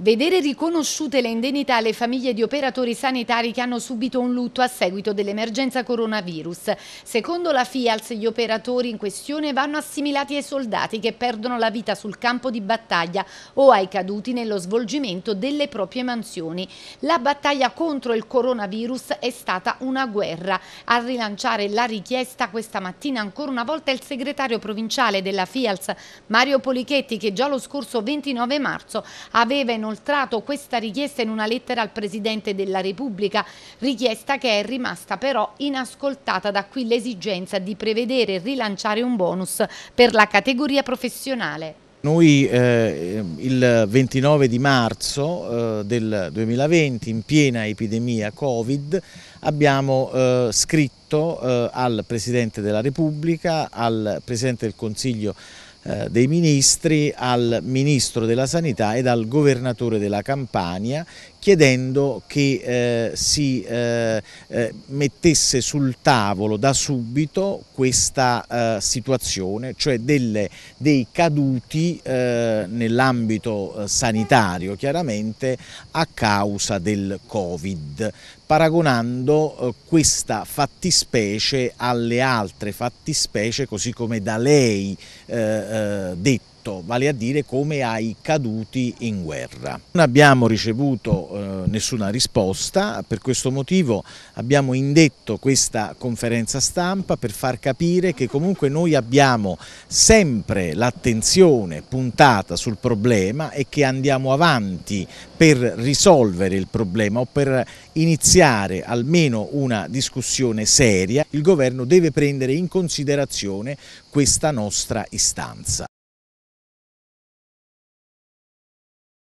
Vedere riconosciute le indennità alle famiglie di operatori sanitari che hanno subito un lutto a seguito dell'emergenza coronavirus. Secondo la FIALS gli operatori in questione vanno assimilati ai soldati che perdono la vita sul campo di battaglia o ai caduti nello svolgimento delle proprie mansioni. La battaglia contro il coronavirus è stata una guerra. A rilanciare la richiesta questa mattina ancora una volta il segretario provinciale della FIALS Mario Polichetti che già lo scorso 29 marzo aveva in inoltrato questa richiesta in una lettera al Presidente della Repubblica, richiesta che è rimasta però inascoltata da qui l'esigenza di prevedere e rilanciare un bonus per la categoria professionale. Noi eh, il 29 di marzo eh, del 2020, in piena epidemia Covid, abbiamo eh, scritto eh, al Presidente della Repubblica, al Presidente del Consiglio eh, dei ministri al ministro della sanità e al governatore della Campania chiedendo che eh, si eh, eh, mettesse sul tavolo da subito questa eh, situazione, cioè delle, dei caduti eh, nell'ambito sanitario chiaramente a causa del Covid, paragonando questa fattispecie alle altre fattispecie così come da lei detto aiuto, certo, vale a dire come ai caduti in guerra. Non abbiamo ricevuto eh, nessuna risposta, per questo motivo abbiamo indetto questa conferenza stampa per far capire che comunque noi abbiamo sempre l'attenzione puntata sul problema e che andiamo avanti per risolvere il problema o per iniziare almeno una discussione seria. Il governo deve prendere in considerazione questa nostra istanza.